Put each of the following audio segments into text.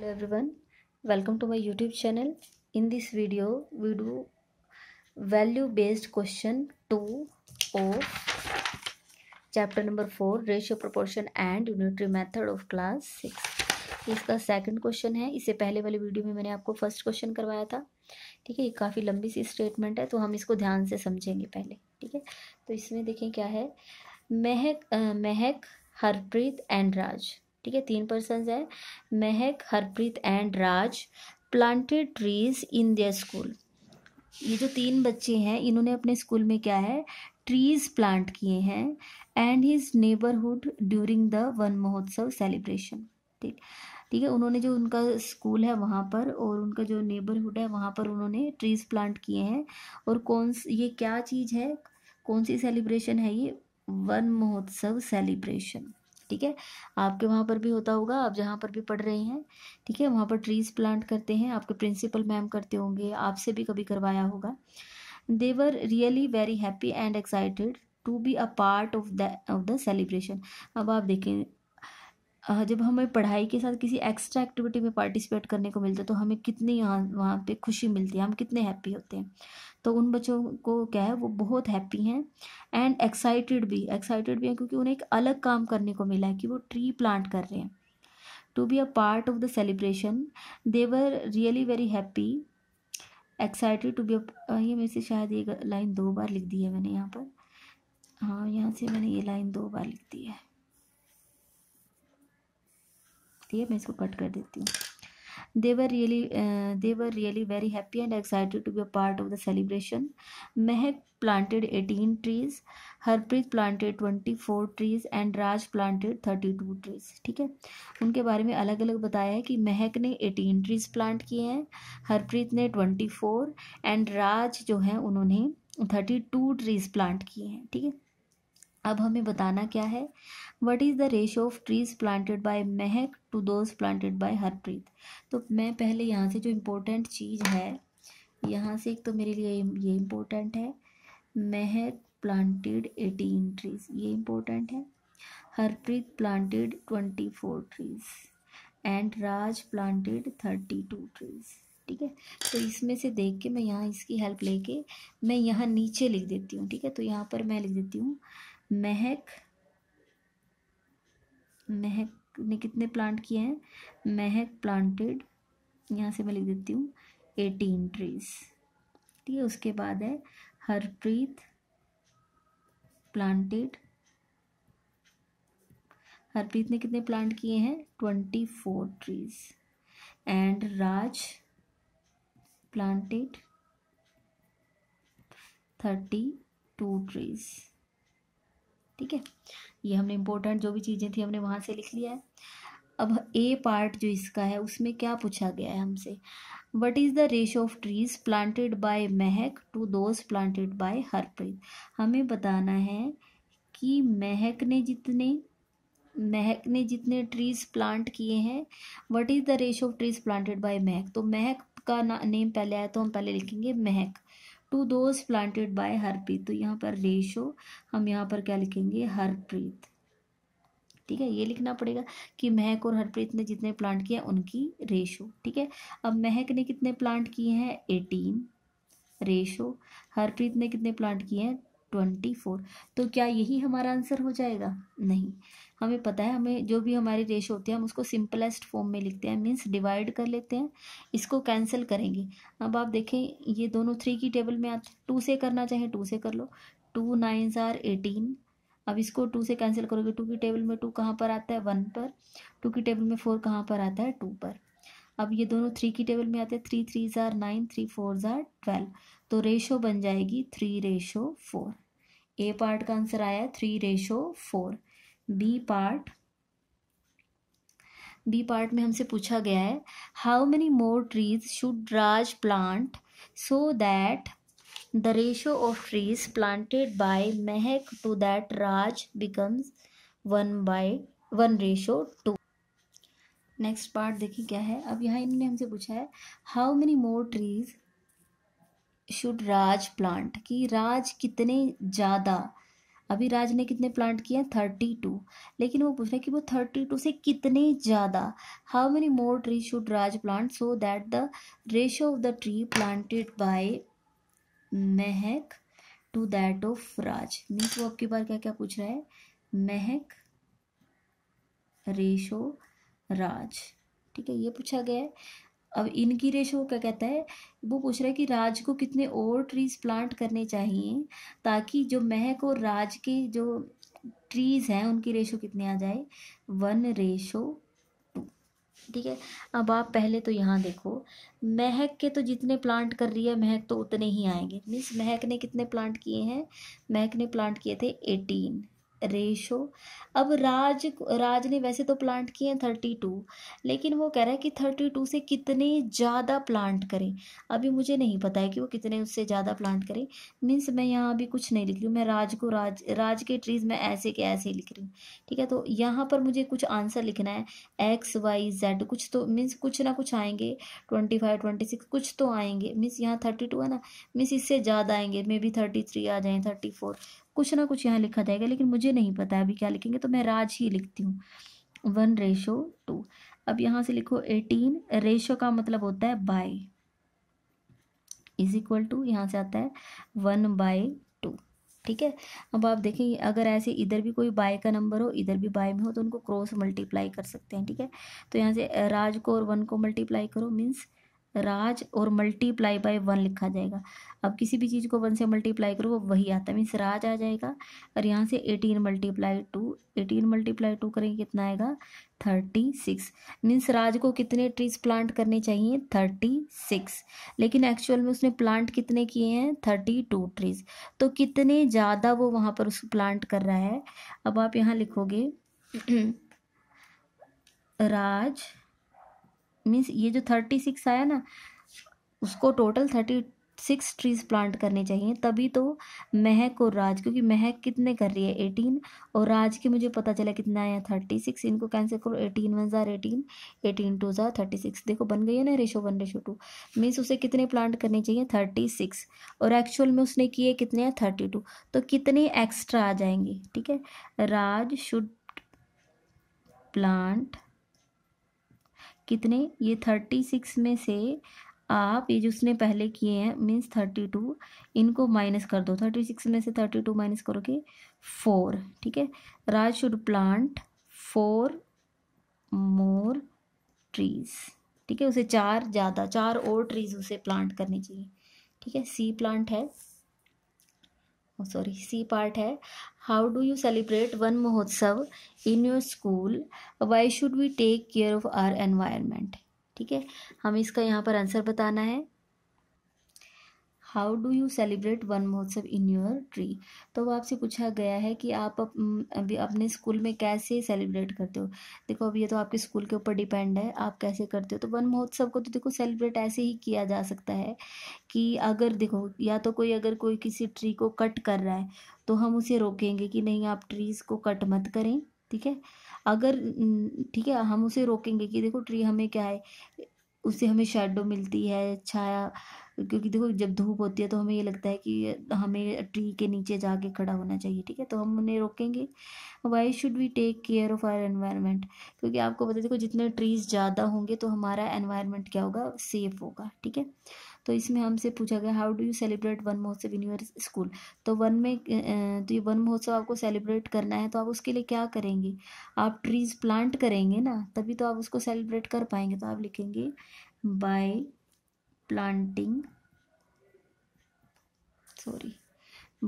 Hello everyone, welcome to my YouTube channel. In this video, we do value-based question 2 of chapter number 4 ratio proportion and unitary method of class 6. इसका second question है इससे पहले वाले video में मैंने आपको first question करवाया था ठीक है ये काफ़ी लंबी सी स्टेटमेंट है तो हम इसको ध्यान से समझेंगे पहले ठीक है तो इसमें देखें क्या है महक महक हरप्रीत एंड राज ठीक है तीन पर्सन है Mahak Harpreet and Raj planted trees in their school ये जो तीन बच्चे हैं इन्होंने अपने स्कूल में क्या है ट्रीज प्लांट किए हैं and his neighbourhood during the Van Mahotsav celebration ठीक ठीक है उन्होंने जो उनका स्कूल है वहाँ पर और उनका जो नेबरहुड है वहाँ पर उन्होंने ट्रीज प्लांट किए हैं और कौन ये क्या चीज़ है कौन सी सेलिब्रेशन है ये वन महोत्सव सेलिब्रेशन ठीक है आपके वहाँ पर भी होता होगा आप जहाँ पर भी पढ़ रहे हैं ठीक है वहाँ पर ट्रीज़ प्लांट करते हैं आपके प्रिंसिपल मैम करते होंगे आपसे भी कभी करवाया होगा they were really very happy and excited to be a part of the of the celebration अब आप देखें जब हमें पढ़ाई के साथ किसी एक्स्ट्रा एक्टिविटी में पार्टिसिपेट करने को मिलता है तो हमें कितनी यहाँ वहाँ पे खुशी मिलती है हम कितने हैप्पी होते हैं तो उन बच्चों को क्या है वो बहुत हैप्पी हैं एंड एक्साइटेड भी एक्साइटेड भी हैं क्योंकि उन्हें एक अलग काम करने को मिला है कि वो ट्री प्लांट कर रहे हैं to be a part of the celebration they were really very happy excited to be ये मेरे से शायद ये लाइन दो बार लिख दी है मैंने यहाँ पर हाँ यहाँ से मैंने ये लाइन दो बार लिख दी है सकती है मैं इसको कट कर देती हूँ they were really they were really very happy and excited to be a part of the celebration Mahak planted eighteen trees Harpreet planted twenty four trees and Raj planted thirty two trees ठीक है उनके बारे में अलग अलग बताया है कि महक ने एटीन ट्रीज प्लांट किए हैं हरप्रीत ने ट्वेंटी फोर एंड राज जो है उन्होंने थर्टी टू ट्रीज प्लांट किए हैं ठीक है अब हमें बताना क्या है what is the ratio of trees planted by Mahak to those planted by Harpreet तो मैं पहले यहाँ से जो इम्पोर्टेंट चीज़ है यहाँ से एक तो मेरे लिए ये इम्पोर्टेंट है महक प्लांटेड एटीन ट्रीज ये इम्पोर्टेंट है Harpreet planted twenty four trees and Raj planted thirty two trees ठीक है तो इसमें से देख के मैं यहाँ इसकी हेल्प लेके मैं यहाँ नीचे लिख देती हूँ ठीक है तो यहाँ पर मैं लिख देती हूँ महक महक ने कितने प्लांट किए हैं महक प्लांटेड यहाँ से मैं लिख देती हूँ एटीन ट्रीज ठीक है उसके बाद है हरप्रीत प्लांटेड हरप्रीत ने कितने प्लांट किए हैं twenty four trees and Raj planted thirty two trees ठीक है ये हमने इम्पोर्टेंट जो भी चीज़ें थी हमने वहाँ से लिख लिया है अब ए पार्ट जो इसका है उसमें क्या पूछा गया है हमसे what is the ratio of trees planted by Mahak to those planted by Harpreet हमें बताना है कि महक ने जितने महक ने जितने ट्रीज प्लांट किए हैं what is the ratio of trees planted by Mahak तो महक का नेम पहले आया तो हम पहले लिखेंगे Mahak to those planted by Harpreet तो यहाँ पर रेशो हम यहाँ पर क्या लिखेंगे हरप्रीत ठीक है ये लिखना पड़ेगा कि महक और हरप्रीत ने जितने प्लांट किए उनकी रेशो ठीक है अब महक ने कितने प्लांट किए हैं एटीन रेशो हरप्रीत ने कितने प्लांट किए हैं ट्वेंटी फोर तो क्या यही हमारा आंसर हो जाएगा नहीं हमें पता है हमें जो भी हमारे रेश होते हैं हम उसको सिंपलेस्ट फॉर्म में लिखते हैं मीन्स डिवाइड कर लेते हैं इसको कैंसिल करेंगे अब आप देखें ये दोनों थ्री की टेबल में आते टू से करना चाहे टू से कर लो टू नाइन ज़ार एटीन अब इसको टू से कैंसिल करोगे टू की टेबल में टू कहाँ पर आता है वन पर टू की टेबल में फोर कहाँ पर आता है टू पर अब ये दोनों थ्री की टेबल में आते हैं थ्री थ्री ज़ार नाइन थ्री फोर ज़ार ट्वेल्व तो रेशो बन जाएगी three ratio four A part का आंसर आया three ratio four B part B part में हमसे पूछा गया है how many more trees should Raj plant so that the ratio of trees planted by Mahak to that Raj becomes one by one ratio to next part देखिए क्या है अब यहाँ इन्होंने हमसे पूछा है how many more trees should Raj plant कि राज कितने ज़्यादा अभी राज ने कितने प्लांट किए हैं थर्टी टू लेकिन वो पूछ रहे हैं कि वो थर्टी टू से कितने ज़्यादा how many more tree should Raj plant so that the ratio of the tree planted by Mahak to that of Raj means वो आपके बार क्या क्या पूछ रहा है महक रेशो राज ठीक है ये पूछा गया है अब इनकी रेशो क्या कहता है वो पूछ रहा है कि राज को कितने और ट्रीज प्लांट करने चाहिए ताकि जो महक और राज के जो ट्रीज हैं उनकी रेशो कितने आ जाए वन रेशो टू ठीक है अब आप पहले तो यहाँ देखो महक के तो जितने प्लांट कर रही है महक तो उतने ही आएंगे मीन्स महक ने कितने प्लांट किए हैं महक ने प्लांट किए थे एटीन रेशो अब राज राज ने वैसे तो प्लांट किए हैं थर्टी टू लेकिन वो कह रहा है कि थर्टी टू से कितने ज़्यादा प्लांट करें अभी मुझे नहीं पता है कि वो कितने उससे ज़्यादा प्लांट करें मीन्स मैं यहाँ अभी कुछ नहीं लिख रही हूँ मैं राज को राज राज के ट्रीज़ मैं ऐसे के ऐसे लिख रही हूँ ठीक है तो यहाँ पर मुझे कुछ आंसर लिखना है एक्स वाई जेड कुछ तो मीन्स कुछ ना कुछ आएंगे ट्वेंटी फाइव ट्वेंटी सिक्स कुछ तो आएंगे मीन्स यहाँ थर्टी टू है ना मीन्स इससे ज़्यादा आएंगे मे बी थर्टी थ्री आ जाएँ थर्टी फोर कुछ ना कुछ यहाँ लिखा जाएगा लेकिन मुझे नहीं पता अभी क्या लिखेंगे तो मैं राज ही लिखती हूँ वन रेशो टू अब यहाँ से लिखो एटीन रेशो का मतलब होता है बाय इज इक्वल टू यहाँ से आता है वन बाय टू ठीक है अब आप देखें अगर ऐसे इधर भी कोई बाय का नंबर हो इधर भी बाय में हो तो उनको क्रॉस मल्टीप्लाई कर सकते हैं ठीक है तो यहाँ से राज को और वन को मल्टीप्लाई करो मीन्स राज और मल्टीप्लाई बाय वन लिखा जाएगा अब किसी भी चीज़ को वन से मल्टीप्लाई करो वो वही आता है मीन्स राज आ जाएगा और यहाँ से eighteen multiply two eighteen multiply two करेंगे कितना आएगा थर्टी सिक्स मीन्स राज को कितने ट्रीज प्लांट करने चाहिए थर्टी सिक्स लेकिन एक्चुअल में उसने प्लांट कितने किए हैं थर्टी टू ट्रीज तो कितने ज़्यादा वो वहाँ पर उस प्लांट कर रहा है अब आप यहाँ लिखोगे राज मीन्स ये जो थर्टी सिक्स आया ना उसको total thirty six trees plant करने चाहिए तभी तो महक और राज क्योंकि महक कितने कर रही है एटीन और राज के मुझे पता चला कितना आया थर्टी सिक्स इनको कैंसिल करो एटीन वन ज़ार एटीन एटीन टू ज़ार थर्टी सिक्स देखो बन गई है ना ratio one ratio two means उसे कितने प्लांट करने चाहिए थर्टी सिक्स और एक्चुअल में उसने किए कितने हैं थर्टी टू तो कितने एक्स्ट्रा आ जाएंगे ठीक है राज शुड प्लांट कितने ये थर्टी सिक्स में से आप ये जो उसने पहले किए हैं मीन्स थर्टी टू इनको माइनस कर दो थर्टी सिक्स में से थर्टी टू माइनस करोगे फोर ठीक है Raj should plant four more trees ठीक है उसे चार ज़्यादा चार और ट्रीज उसे प्लांट करनी चाहिए ठीक है सी प्लांट है सॉरी सी पार्ट है how do you celebrate Van Mahotsav in your school why should we take care of our environment ठीक है हमें इसका यहाँ पर आंसर बताना है how do you celebrate Van Mahotsav in your tree तो वो आपसे पूछा गया है कि आप अप, अभी अपने स्कूल में कैसे सेलिब्रेट करते हो देखो अब ये तो आपके स्कूल के ऊपर डिपेंड है आप कैसे करते हो तो वन महोत्सव को तो देखो सेलिब्रेट ऐसे ही किया जा सकता है कि अगर देखो या तो कोई अगर कोई किसी ट्री को कट कर रहा है तो हम उसे रोकेंगे कि नहीं आप ट्रीज़ को कट मत करें ठीक है अगर ठीक है हम उसे रोकेंगे कि देखो ट्री हमें क्या है उससे हमें शेडो मिलती है छाया क्योंकि देखो जब धूप होती है तो हमें ये लगता है कि हमें ट्री के नीचे जाके खड़ा होना चाहिए ठीक है तो हम उन्हें रोकेंगे why should we take care of our environment क्योंकि आपको पता देखो जितने ट्रीज़ ज़्यादा होंगे तो हमारा एनवायरनमेंट क्या होगा सेफ होगा ठीक है तो इसमें हमसे पूछा गया how do you celebrate Van Mahotsav in your school तो वन में तो ये वन महोत्सव आपको सेलिब्रेट करना है तो आप उसके लिए क्या करेंगे आप ट्रीज़ प्लांट करेंगे ना तभी तो आप उसको सेलिब्रेट कर पाएंगे तो आप लिखेंगे by planting sorry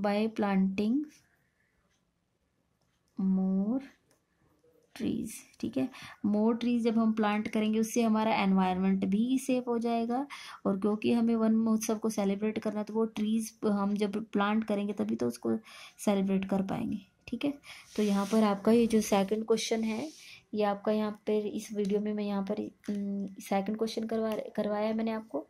by planting more trees ठीक है मोर ट्रीज जब हम प्लांट करेंगे उससे हमारा एनवायरमेंट भी सेफ हो जाएगा और क्योंकि हमें वन महोत्सव को सेलिब्रेट करना है तो वो ट्रीज हम जब प्लांट करेंगे तभी तो उसको सेलिब्रेट कर पाएंगे ठीक है तो यहाँ पर आपका ये जो सेकंड क्वेश्चन है ये आपका यहाँ पर इस वीडियो में मैं यहाँ पर सेकंड हम्म, क्वेश्चन करवा करवाया है मैंने आपको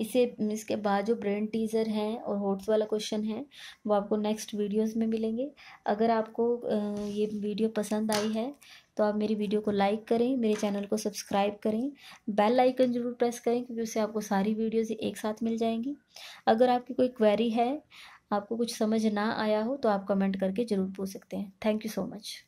इसे इसके बाद जो ब्रेन टीज़र हैं और होट्स वाला क्वेश्चन है वो आपको नेक्स्ट वीडियोस में मिलेंगे अगर आपको ये वीडियो पसंद आई है तो आप मेरी वीडियो को लाइक करें मेरे चैनल को सब्सक्राइब करें बेल आइकन ज़रूर प्रेस करें क्योंकि उससे आपको सारी वीडियोज़ एक साथ मिल जाएंगी अगर आपकी कोई क्वेरी है आपको कुछ समझ ना आया हो तो आप कमेंट करके ज़रूर पूछ सकते हैं थैंक यू सो मच